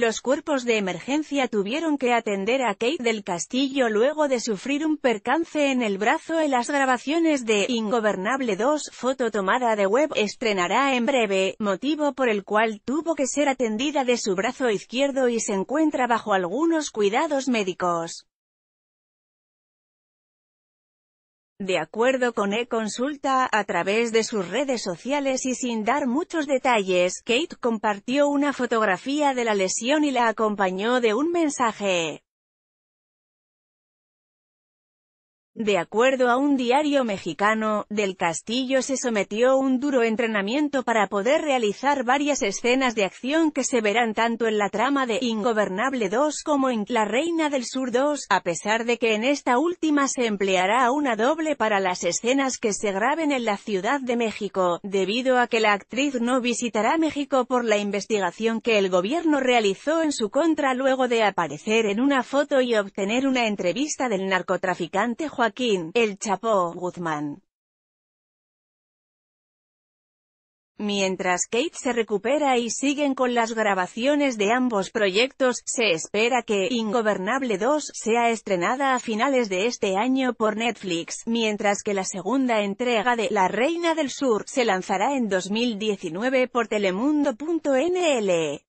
Los cuerpos de emergencia tuvieron que atender a Kate del Castillo luego de sufrir un percance en el brazo en las grabaciones de Ingobernable 2, foto tomada de web, estrenará en breve, motivo por el cual tuvo que ser atendida de su brazo izquierdo y se encuentra bajo algunos cuidados médicos. De acuerdo con e-consulta, a través de sus redes sociales y sin dar muchos detalles, Kate compartió una fotografía de la lesión y la acompañó de un mensaje. De acuerdo a un diario mexicano, Del Castillo se sometió a un duro entrenamiento para poder realizar varias escenas de acción que se verán tanto en la trama de Ingobernable 2 como en La Reina del Sur 2, a pesar de que en esta última se empleará una doble para las escenas que se graben en la Ciudad de México, debido a que la actriz no visitará México por la investigación que el gobierno realizó en su contra luego de aparecer en una foto y obtener una entrevista del narcotraficante Juan el Chapo, Guzmán. Mientras Kate se recupera y siguen con las grabaciones de ambos proyectos, se espera que Ingobernable 2 sea estrenada a finales de este año por Netflix, mientras que la segunda entrega de La Reina del Sur se lanzará en 2019 por Telemundo.nl.